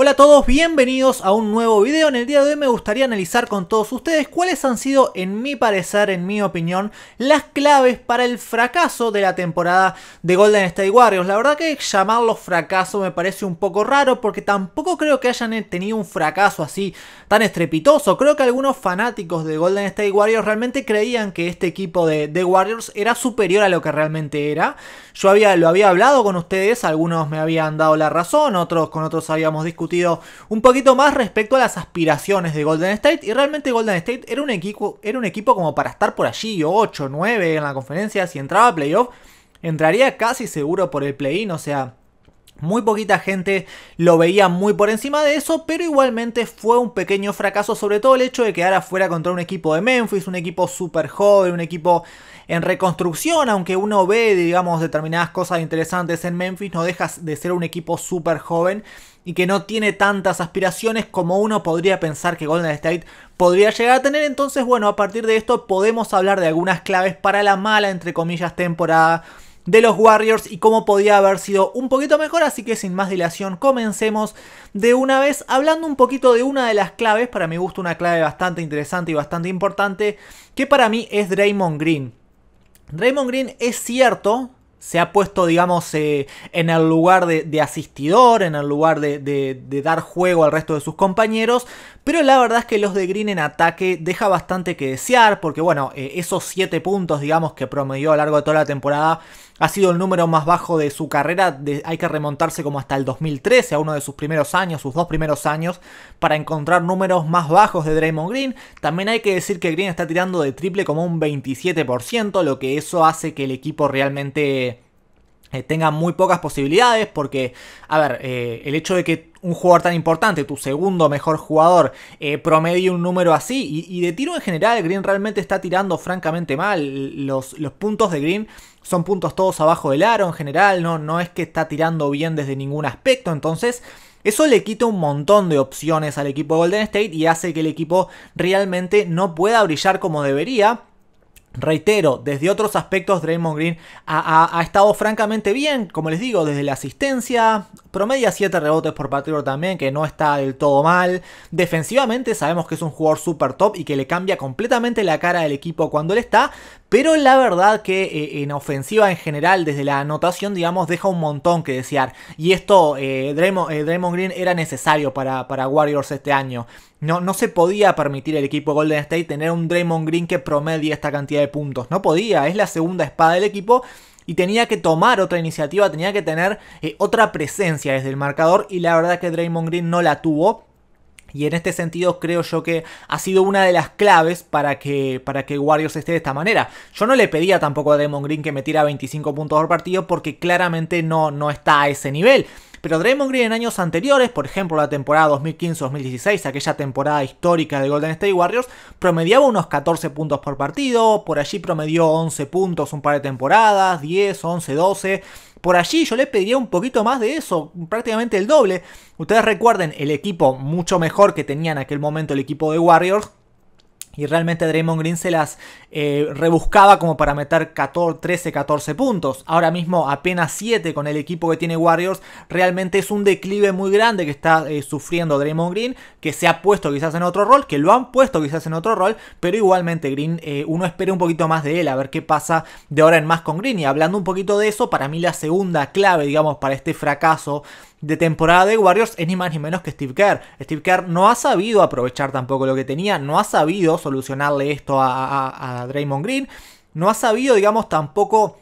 Hola a todos, bienvenidos a un nuevo video. En el día de hoy me gustaría analizar con todos ustedes cuáles han sido, en mi parecer, en mi opinión, las claves para el fracaso de la temporada de Golden State Warriors. La verdad que llamarlo fracaso me parece un poco raro porque tampoco creo que hayan tenido un fracaso así tan estrepitoso. Creo que algunos fanáticos de Golden State Warriors realmente creían que este equipo de, de Warriors era superior a lo que realmente era. Yo había, lo había hablado con ustedes, algunos me habían dado la razón, otros con otros habíamos discutido un poquito más respecto a las aspiraciones de Golden State. Y realmente Golden State era un equipo, era un equipo como para estar por allí, 8, 9 en la conferencia. Si entraba a playoff, entraría casi seguro por el play-in. O sea, muy poquita gente lo veía muy por encima de eso, pero igualmente fue un pequeño fracaso, sobre todo el hecho de quedar afuera contra un equipo de Memphis, un equipo súper joven, un equipo en reconstrucción, aunque uno ve, digamos, determinadas cosas interesantes en Memphis, no dejas de ser un equipo súper joven y que no tiene tantas aspiraciones como uno podría pensar que Golden State podría llegar a tener. Entonces, bueno, a partir de esto podemos hablar de algunas claves para la mala, entre comillas, temporada de los Warriors y cómo podía haber sido un poquito mejor, así que sin más dilación comencemos de una vez hablando un poquito de una de las claves, para mi gusto una clave bastante interesante y bastante importante, que para mí es Draymond Green. Draymond Green es cierto, se ha puesto, digamos, eh, en el lugar de, asistidor, en el lugar de, dar juego al resto de sus compañeros, pero la verdad es que los de Green en ataque deja bastante que desear, porque bueno, eh, esos siete puntos, digamos, que promedió a lo largo de toda la temporada, ha sido el número más bajo de su carrera, hay que remontarse como hasta el 2013, a uno de sus primeros años, sus dos primeros años, para encontrar números más bajos de Draymond Green. También hay que decir que Green está tirando de triple como un 27%, lo que eso hace que el equipo realmente eh, tenga muy pocas posibilidades, porque, a ver, eh, el hecho de que un jugador tan importante, tu segundo mejor jugador, eh, promedio un número así. Y, de tiro en general, Green realmente está tirando francamente mal. Los, los puntos de Green son puntos todos abajo del aro en general, no, no es que está tirando bien desde ningún aspecto. Entonces, eso le quita un montón de opciones al equipo de Golden State y hace que el equipo realmente no pueda brillar como debería. Reitero, desde otros aspectos Draymond Green ha, estado francamente bien, como les digo, desde la asistencia, Promedia 7 rebotes por partido también, que no está del todo mal. Defensivamente sabemos que es un jugador super top y que le cambia completamente la cara del equipo cuando él está. Pero la verdad que eh, en ofensiva en general, desde la anotación, digamos, deja un montón que desear. Y esto, eh, eh, Draymond, Green era necesario para, para Warriors este año. No, no, se podía permitir el equipo Golden State tener un Draymond Green que promedie esta cantidad de puntos. No podía, es la segunda espada del equipo y tenía que tomar otra iniciativa, tenía que tener eh, otra presencia desde el marcador y la verdad que Draymond Green no la tuvo. Y en este sentido creo yo que ha sido una de las claves para que, para que Warriors esté de esta manera. Yo no le pedía tampoco a Draymond Green que metiera 25 puntos por partido porque claramente no, no está a ese nivel. Pero Draymond Green en años anteriores, por ejemplo la temporada 2015-2016, aquella temporada histórica de Golden State Warriors, promediaba unos 14 puntos por partido, por allí promedió 11 puntos un par de temporadas, 10, 11, 12. Por allí yo le pediría un poquito más de eso, prácticamente el doble. Ustedes recuerden el equipo mucho mejor que tenía en aquel momento el equipo de Warriors, y realmente Draymond Green se las eh, rebuscaba como para meter 14, 13, 14 puntos. Ahora mismo apenas 7 con el equipo que tiene Warriors. Realmente es un declive muy grande que está eh, sufriendo Draymond Green. Que se ha puesto quizás en otro rol. Que lo han puesto quizás en otro rol. Pero igualmente Green, eh, uno espera un poquito más de él. A ver qué pasa de ahora en más con Green. Y hablando un poquito de eso, para mí la segunda clave, digamos, para este fracaso de temporada de Warriors es ni más ni menos que Steve Kerr. Steve Kerr no ha sabido aprovechar tampoco lo que tenía, no ha sabido solucionarle esto a, Draymond Green, no ha sabido, digamos, tampoco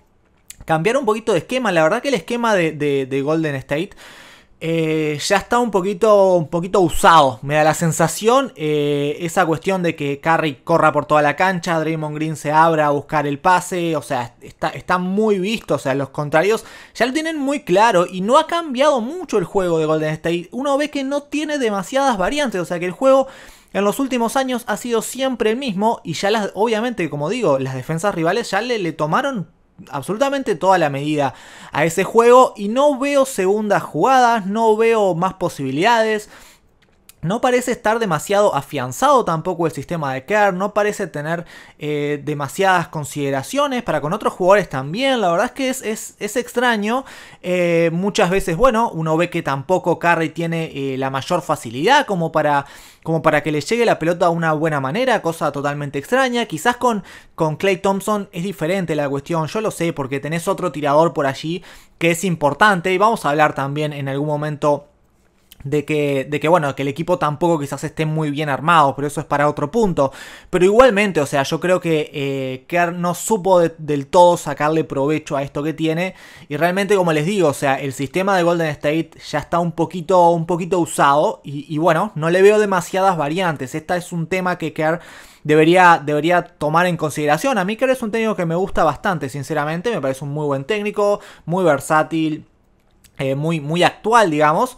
cambiar un poquito de esquema. La verdad que el esquema de Golden State eh, ya está un poquito, un poquito usado. Me da la sensación eh, esa cuestión de que Curry corra por toda la cancha, Draymond Green se abra a buscar el pase. O sea, está, muy visto. O sea, los contrarios ya lo tienen muy claro y no ha cambiado mucho el juego de Golden State. Uno ve que no tiene demasiadas variantes. O sea, que el juego en los últimos años ha sido siempre el mismo y ya las, obviamente, como digo, las defensas rivales ya le, le tomaron absolutamente toda la medida a ese juego y no veo segundas jugadas, no veo más posibilidades. No parece estar demasiado afianzado tampoco el sistema de Kerr, no parece tener eh, demasiadas consideraciones para con otros jugadores también. La verdad es que es, es, extraño. Eh, muchas veces, bueno, uno ve que tampoco Curry tiene eh, la mayor facilidad como para, como para que le llegue la pelota de una buena manera, cosa totalmente extraña. Quizás con, con Clay Thompson es diferente la cuestión, yo lo sé, porque tenés otro tirador por allí que es importante y vamos a hablar también en algún momento de que, de que, bueno, que el equipo tampoco quizás esté muy bien armado, pero eso es para otro punto. Pero igualmente, o sea, yo creo que eh, Kerr no supo del todo sacarle provecho a esto que tiene. Y realmente, como les digo, o sea, el sistema de Golden State ya está un poquito, un poquito usado. Y, bueno, no le veo demasiadas variantes. Este es un tema que Kerr debería, debería tomar en consideración. A mí Kerr es un técnico que me gusta bastante, sinceramente. Me parece un muy buen técnico, muy versátil. Eh, muy, muy actual, digamos,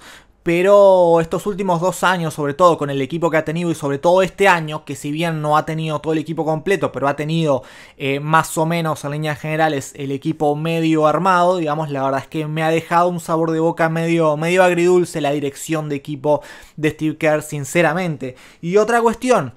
pero estos últimos dos años, sobre todo con el equipo que ha tenido y sobre todo este año, que si bien no ha tenido todo el equipo completo, pero ha tenido eh, más o menos en líneas generales el equipo medio armado, digamos, la verdad es que me ha dejado un sabor de boca medio, medio agridulce la dirección de equipo de Steve Kerr, sinceramente. Y otra cuestión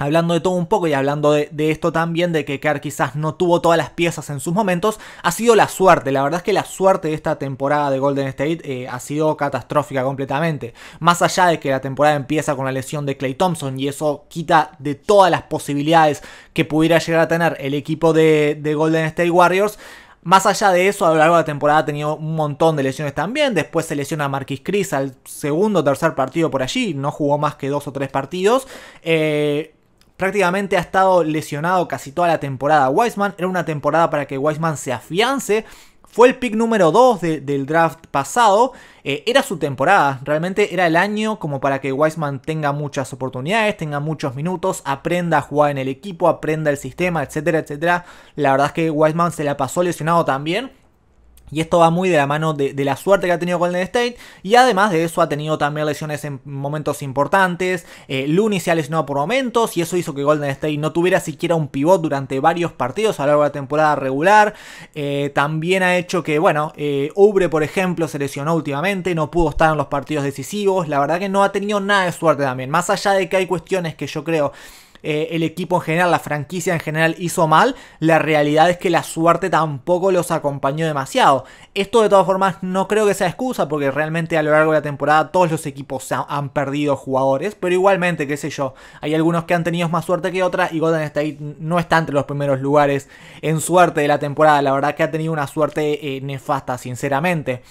Hablando de todo un poco y hablando de, esto también, de que Kerr quizás no tuvo todas las piezas en sus momentos, ha sido la suerte. La verdad es que la suerte de esta temporada de Golden State eh, ha sido catastrófica completamente. Más allá de que la temporada empieza con la lesión de Clay Thompson y eso quita de todas las posibilidades que pudiera llegar a tener el equipo de, Golden State Warriors, más allá de eso, a lo largo de la temporada ha tenido un montón de lesiones también. Después se lesiona a Marquis Chris al segundo o tercer partido por allí. No jugó más que dos o tres partidos. Eh, prácticamente ha estado lesionado casi toda la temporada. Weissman, era una temporada para que Wiseman se afiance. Fue el pick número 2 del draft pasado. Eh, era su temporada. Realmente era el año como para que Weissman tenga muchas oportunidades, tenga muchos minutos, aprenda a jugar en el equipo, aprenda el sistema, etcétera, etcétera. La verdad es que Wiseman se la pasó lesionado también. Y esto va muy de la mano de, la suerte que ha tenido Golden State. Y además de eso ha tenido también lesiones en momentos importantes. Eh, Looney se ha lesionado por momentos y eso hizo que Golden State no tuviera siquiera un pivot durante varios partidos a lo largo de la temporada regular. Eh, también ha hecho que, bueno, eh, por ejemplo se lesionó últimamente, no pudo estar en los partidos decisivos. La verdad que no ha tenido nada de suerte también. Más allá de que hay cuestiones que yo creo eh, el equipo en general, la franquicia en general hizo mal, la realidad es que la suerte tampoco los acompañó demasiado. Esto de todas formas no creo que sea excusa porque realmente a lo largo de la temporada todos los equipos han, perdido jugadores, pero igualmente, qué sé yo, hay algunos que han tenido más suerte que otras y Golden State no está entre los primeros lugares en suerte de la temporada, la verdad que ha tenido una suerte eh, nefasta, sinceramente.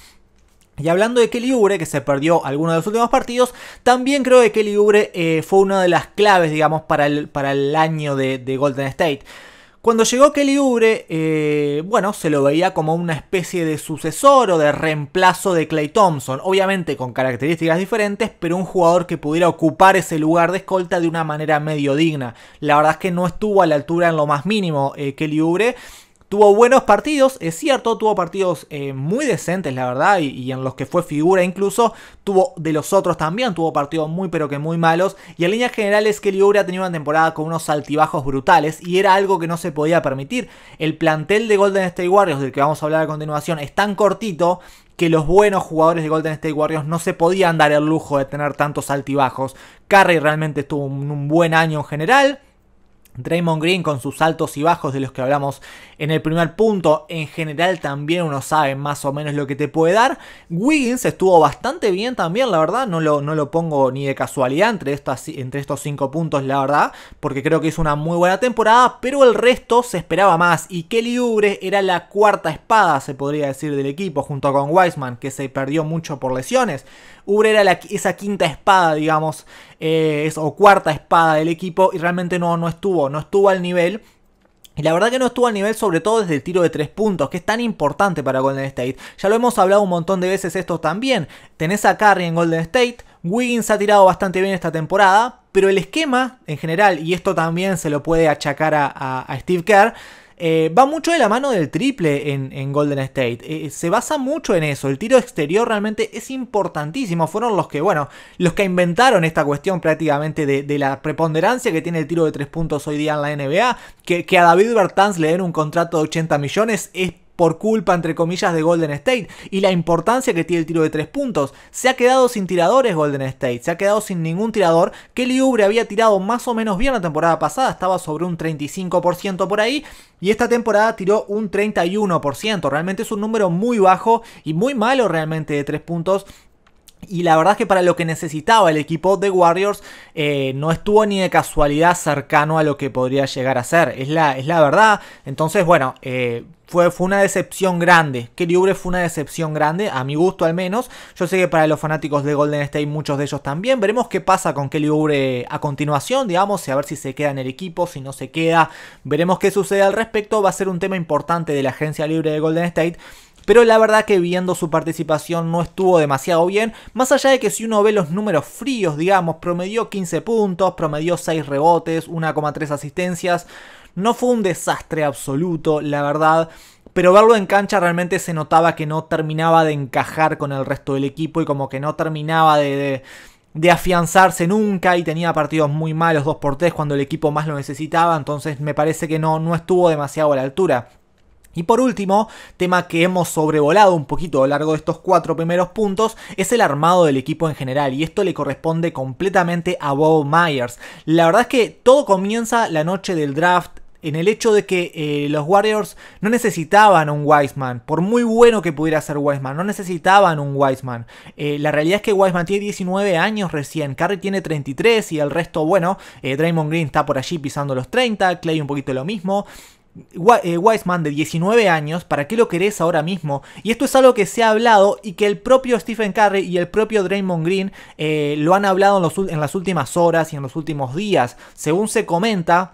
Y hablando de Kelly Ubre, que se perdió algunos de los últimos partidos, también creo que Kelly Ubre eh, fue una de las claves, digamos, para el, para el año de, Golden State. Cuando llegó Kelly Ubre, eh, bueno, se lo veía como una especie de sucesor o de reemplazo de Clay Thompson, obviamente con características diferentes, pero un jugador que pudiera ocupar ese lugar de escolta de una manera medio digna. La verdad es que no estuvo a la altura en lo más mínimo eh, Kelly Ubre, Tuvo buenos partidos, es cierto, tuvo partidos eh, muy decentes, la verdad, y, en los que fue figura incluso. Tuvo de los otros también, tuvo partidos muy pero que muy malos. Y en general generales, que Oubre ha tenido una temporada con unos altibajos brutales y era algo que no se podía permitir. El plantel de Golden State Warriors, del que vamos a hablar a continuación, es tan cortito que los buenos jugadores de Golden State Warriors no se podían dar el lujo de tener tantos altibajos. Curry realmente tuvo un buen año en general. Draymond Green con sus altos y bajos de los que hablamos en el primer punto, en general también uno sabe más o menos lo que te puede dar. Wiggins estuvo bastante bien también, la verdad, no lo, no lo pongo ni de casualidad entre, entre estos cinco puntos, la verdad, porque creo que hizo una muy buena temporada, pero el resto se esperaba más y Kelly Ubre era la cuarta espada, se podría decir, del equipo junto con Wiseman, que se perdió mucho por lesiones. Ubre era esa quinta espada, digamos, eh, o cuarta espada del equipo y realmente no, no estuvo, no estuvo al nivel. Y la verdad que no estuvo al nivel, sobre todo desde el tiro de tres puntos, que es tan importante para Golden State. Ya lo hemos hablado un montón de veces esto también. Tenés a Curry en Golden State, Wiggins ha tirado bastante bien esta temporada, pero el esquema en general, y esto también se lo puede achacar a Steve Kerr, eh, va mucho de la mano del triple en, Golden State. Eh, eh, se basa mucho en eso. El tiro exterior realmente es importantísimo. Fueron los que, bueno, los que inventaron esta cuestión prácticamente de, la preponderancia que tiene el tiro de tres puntos hoy día en la NBA. Que, que a David Bertans le den un contrato de 80 millones es por culpa, entre comillas, de Golden State y la importancia que tiene el tiro de tres puntos. Se ha quedado sin tiradores Golden State, se ha quedado sin ningún tirador. Kelly Ubre había tirado más o menos bien la temporada pasada, estaba sobre un 35% por ahí y esta temporada tiró un 31%. Realmente es un número muy bajo y muy malo realmente de tres puntos y la verdad es que para lo que necesitaba el equipo de Warriors eh, no estuvo ni de casualidad cercano a lo que podría llegar a ser. Es la, es la verdad. Entonces, bueno, eh, fue, fue, una decepción grande. Kelly fue una decepción grande, a mi gusto al menos. Yo sé que para los fanáticos de Golden State, muchos de ellos también. Veremos qué pasa con Kelly Oubre a continuación, digamos, y a ver si se queda en el equipo, si no se queda. Veremos qué sucede al respecto. Va a ser un tema importante de la agencia libre de Golden State pero la verdad que viendo su participación no estuvo demasiado bien, más allá de que si uno ve los números fríos, digamos, promedió 15 puntos, promedió 6 rebotes, 1,3 asistencias, no fue un desastre absoluto, la verdad pero verlo en cancha realmente se notaba que no terminaba de encajar con el resto del equipo y como que no terminaba de, afianzarse nunca y tenía partidos muy malos 2 x 3 cuando el equipo más lo necesitaba, entonces me parece que no, no estuvo demasiado a la altura. Y por último, tema que hemos sobrevolado un poquito a lo largo de estos cuatro primeros puntos, es el armado del equipo en general, y esto le corresponde completamente a Bob Myers. La verdad es que todo comienza la noche del draft en el hecho de que eh, los Warriors no necesitaban un Wiseman, por muy bueno que pudiera ser Wiseman, no necesitaban un Wiseman. Eh, la realidad es que Wiseman tiene 19 años recién, Curry tiene 33 y el resto, bueno, eh, Draymond Green está por allí pisando los 30, Clay un poquito lo mismo. Eh, Wiseman de 19 años, ¿para qué lo querés ahora mismo? Y esto es algo que se ha hablado y que el propio Stephen Curry y el propio Draymond Green eh, lo han hablado en las últimas horas y en los últimos días. Según se comenta,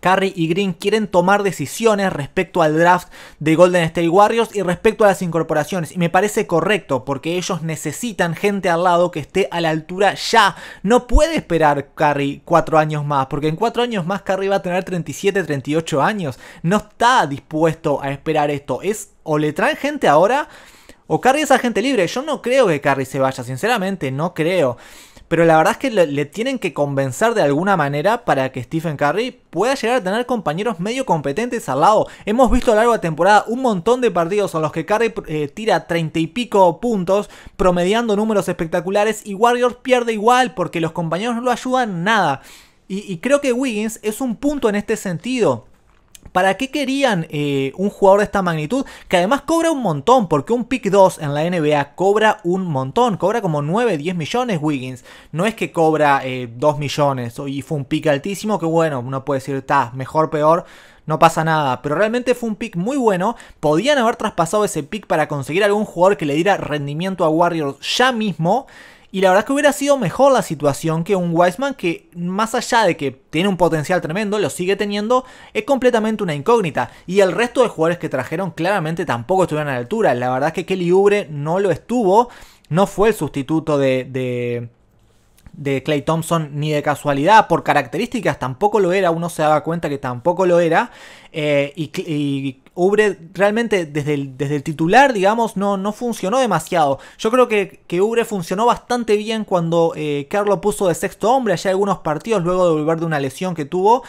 Carrie y Green quieren tomar decisiones respecto al draft de Golden State Warriors y respecto a las incorporaciones. Y me parece correcto porque ellos necesitan gente al lado que esté a la altura ya. No puede esperar Carrie cuatro años más porque en cuatro años más Carrie va a tener 37, 38 años. No está dispuesto a esperar esto. Es o le traen gente ahora o Carrie es agente libre. Yo no creo que Carrie se vaya, sinceramente, no creo pero la verdad es que le, tienen que convencer de alguna manera para que Stephen Curry pueda llegar a tener compañeros medio competentes al lado. Hemos visto a lo largo de la temporada un montón de partidos en los que Curry eh, tira treinta y pico puntos, promediando números espectaculares, y Warriors pierde igual porque los compañeros no lo ayudan nada. y, y creo que Wiggins es un punto en este sentido. ¿Para qué querían eh, un jugador de esta magnitud? Que además cobra un montón, porque un pick 2 en la NBA cobra un montón, cobra como 9, 10 millones Wiggins. No es que cobra 2 eh, millones y fue un pick altísimo, que bueno, uno puede decir, está, mejor, peor no pasa nada. Pero realmente fue un pick muy bueno. Podían haber traspasado ese pick para conseguir algún jugador que le diera rendimiento a Warriors ya mismo. Y la verdad es que hubiera sido mejor la situación que un Wiseman que, más allá de que tiene un potencial tremendo, lo sigue teniendo, es completamente una incógnita. Y el resto de jugadores que trajeron claramente tampoco estuvieron a la altura. La verdad es que Kelly Ubre no lo estuvo, no fue el sustituto de, de de Clay Thompson ni de casualidad, por características tampoco lo era, uno se daba cuenta que tampoco lo era, eh, y, Ubre realmente desde el, desde el titular, digamos, no, no, funcionó demasiado. Yo creo que, que Ubre funcionó bastante bien cuando eh, Carlos puso de sexto hombre allá algunos partidos luego de volver de una lesión que tuvo.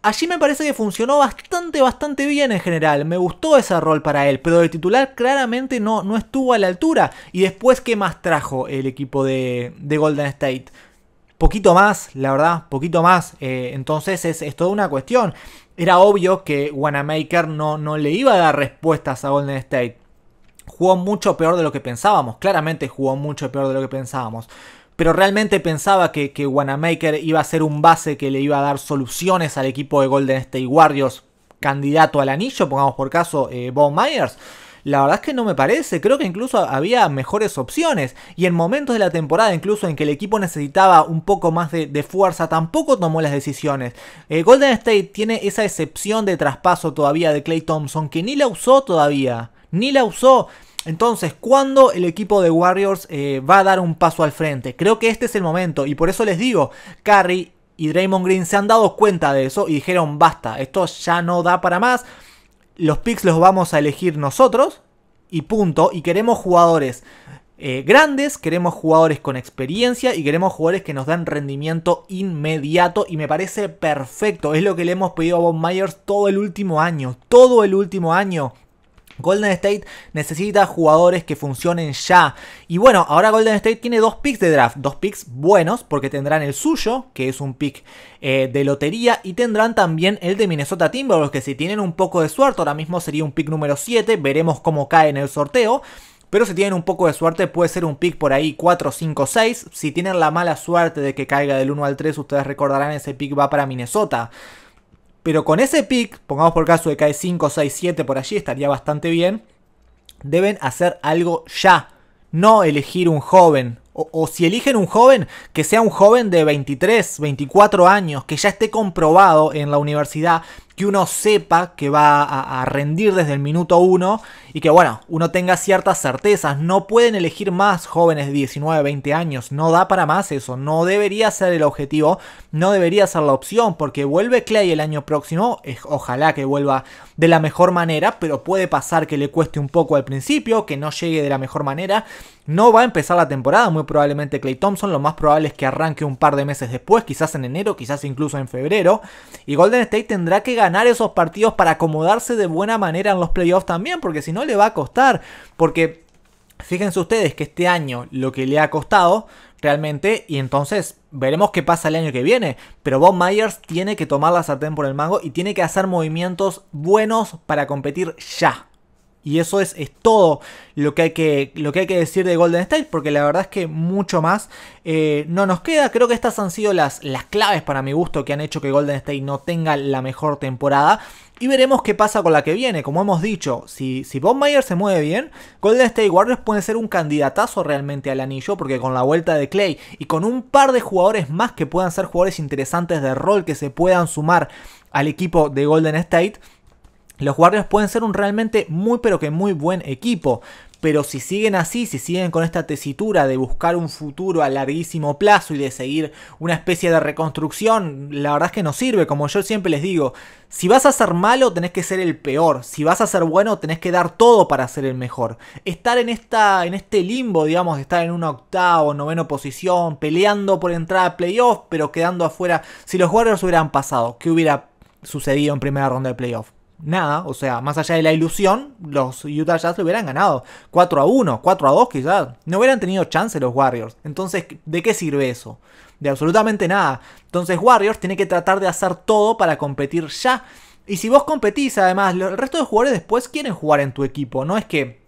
Allí me parece que funcionó bastante, bastante bien en general. Me gustó ese rol para él, pero el titular claramente no, no estuvo a la altura. Y después, ¿qué más trajo el equipo de, Golden State? Poquito más, la verdad, poquito más. Eh, entonces es, es toda una cuestión. Era obvio que Wanamaker no, no le iba a dar respuestas a Golden State jugó mucho peor de lo que pensábamos. Claramente jugó mucho peor de lo que pensábamos pero realmente pensaba que, Wanamaker iba a ser un base que le iba a dar soluciones al equipo de Golden State Warriors, candidato al anillo, pongamos por caso Bob eh, Myers. La verdad es que no me parece, creo que incluso había mejores opciones y en momentos de la temporada incluso en que el equipo necesitaba un poco más de, fuerza tampoco tomó las decisiones. Eh, Golden State tiene esa excepción de traspaso todavía de Clay Thompson que ni la usó todavía, ni la usó. Entonces, ¿cuándo el equipo de Warriors eh, va a dar un paso al frente? Creo que este es el momento y por eso les digo, Curry y Draymond Green se han dado cuenta de eso y dijeron, basta, esto ya no da para más, los picks los vamos a elegir nosotros y punto, y queremos jugadores eh, grandes, queremos jugadores con experiencia y queremos jugadores que nos dan rendimiento inmediato y me parece perfecto. Es lo que le hemos pedido a Bob Myers todo el último año, todo el último año. Golden State necesita jugadores que funcionen ya. Y bueno, ahora Golden State tiene dos picks de draft, dos picks buenos, porque tendrán el suyo, que es un pick eh, de lotería, y tendrán también el de Minnesota Timberwolves, que si tienen un poco de suerte, ahora mismo sería un pick número 7, veremos cómo cae en el sorteo. Pero si tienen un poco de suerte, puede ser un pick por ahí 4, 5, 6. Si tienen la mala suerte de que caiga del 1 al 3, ustedes recordarán ese pick va para Minnesota. Pero con ese pick, pongamos por caso de cae 5, 6, 7 por allí, estaría bastante bien. Deben hacer algo ya. No elegir un joven. O, o, si eligen un joven, que sea un joven de 23, 24 años, que ya esté comprobado en la universidad que uno sepa que va a, rendir desde el minuto uno y que bueno, uno tenga ciertas certezas. No pueden elegir más jóvenes de 19, 20 años, no da para más eso, no debería ser el objetivo, no debería ser la opción, porque vuelve Clay el año próximo, ojalá que vuelva de la mejor manera, pero puede pasar que le cueste un poco al principio, que no llegue de la mejor manera. No va a empezar la temporada, muy probablemente Clay Thompson, lo más probable es que arranque un par de meses después, quizás en enero, quizás incluso en febrero, y Golden State tendrá que ganar ganar esos partidos para acomodarse de buena manera en los playoffs también, porque si no le va a costar, porque fíjense ustedes que este año lo que le ha costado realmente y entonces veremos qué pasa el año que viene. Pero Bob Myers tiene que tomar la sartén por el mango y tiene que hacer movimientos buenos para competir ya. Y eso es, todo lo que, hay que, lo que hay que decir de Golden State, porque la verdad es que mucho más eh, no nos queda. Creo que estas han sido las, las claves para mi gusto que han hecho que Golden State no tenga la mejor temporada. Y veremos qué pasa con la que viene. Como hemos dicho, si, si Bob Mayer se mueve bien, Golden State Warriors puede ser un candidatazo realmente al anillo, porque con la vuelta de Clay y con un par de jugadores más que puedan ser jugadores interesantes de rol que se puedan sumar al equipo de Golden State, los Warriors pueden ser un realmente muy pero que muy buen equipo, pero si siguen así, si siguen con esta tesitura de buscar un futuro a larguísimo plazo y de seguir una especie de reconstrucción, la verdad es que no sirve. Como yo siempre les digo, si vas a ser malo tenés que ser el peor, si vas a ser bueno tenés que dar todo para ser el mejor. Estar en, esta, en este limbo, digamos, de estar en una octavo, o novena posición, peleando por entrar a playoffs, pero quedando afuera. Si los Warriors hubieran pasado, ¿qué hubiera sucedido en primera ronda de playoff? nada. O sea, más allá de la ilusión, los Utah Jazz lo hubieran ganado. 4 a 1, 4 a 2 quizás. No hubieran tenido chance los Warriors. Entonces, ¿de qué sirve eso? De absolutamente nada. Entonces Warriors tiene que tratar de hacer todo para competir ya. Y si vos competís, además, el resto de jugadores después quieren jugar en tu equipo. No es que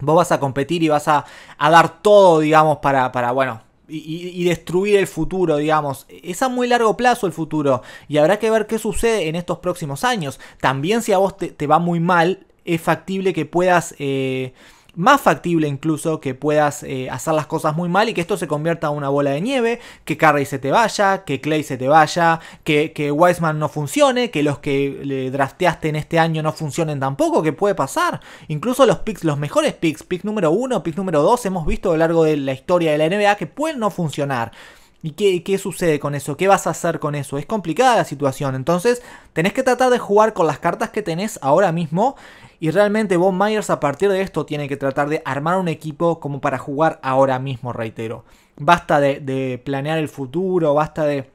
vos vas a competir y vas a, a dar todo, digamos, para, para, bueno, y, destruir el futuro, digamos. Es a muy largo plazo el futuro y habrá que ver qué sucede en estos próximos años. También si a vos te, va muy mal, es factible que puedas... Eh, más factible incluso que puedas eh, hacer las cosas muy mal y que esto se convierta en una bola de nieve, que Carrey se te vaya, que Clay se te vaya, que, que Wiseman no funcione, que los que le drafteaste en este año no funcionen tampoco, que puede pasar. Incluso los picks, los mejores picks, pick número 1, pick número 2, hemos visto a lo largo de la historia de la NBA que pueden no funcionar. ¿Y qué, qué, sucede con eso? ¿Qué vas a hacer con eso? Es complicada la situación. Entonces, tenés que tratar de jugar con las cartas que tenés ahora mismo y realmente Bob Myers a partir de esto tiene que tratar de armar un equipo como para jugar ahora mismo, reitero. Basta de, planear el futuro, basta de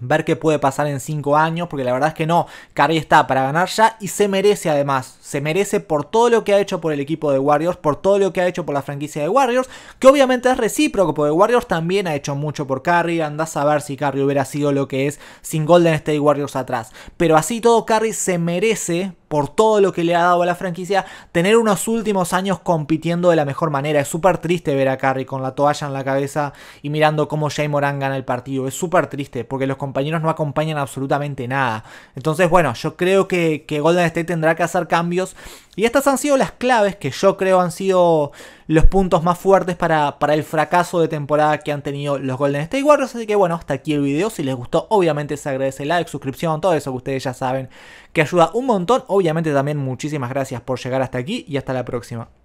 ver qué puede pasar en 5 años, porque la verdad es que no, Curry está para ganar ya y se merece además, se merece por todo lo que ha hecho por el equipo de Warriors, por todo lo que ha hecho por la franquicia de Warriors, que obviamente es recíproco, porque Warriors también ha hecho mucho por Curry, andás a ver si Curry hubiera sido lo que es sin Golden State Warriors atrás, pero así todo Curry se merece por todo lo que le ha dado a la franquicia, tener unos últimos años compitiendo de la mejor manera. Es súper triste ver a Curry con la toalla en la cabeza y mirando cómo Jay Moran gana el partido. Es súper triste porque los compañeros no acompañan absolutamente nada. Entonces, bueno, yo creo que Golden State tendrá que hacer cambios y estas han sido las claves que yo creo han sido los puntos más fuertes para, para, el fracaso de temporada que han tenido los Golden State Warriors. Así que bueno, hasta aquí el video. Si les gustó, obviamente se agradece el like, suscripción, todo eso que ustedes ya saben que ayuda un montón. Obviamente también muchísimas gracias por llegar hasta aquí y hasta la próxima.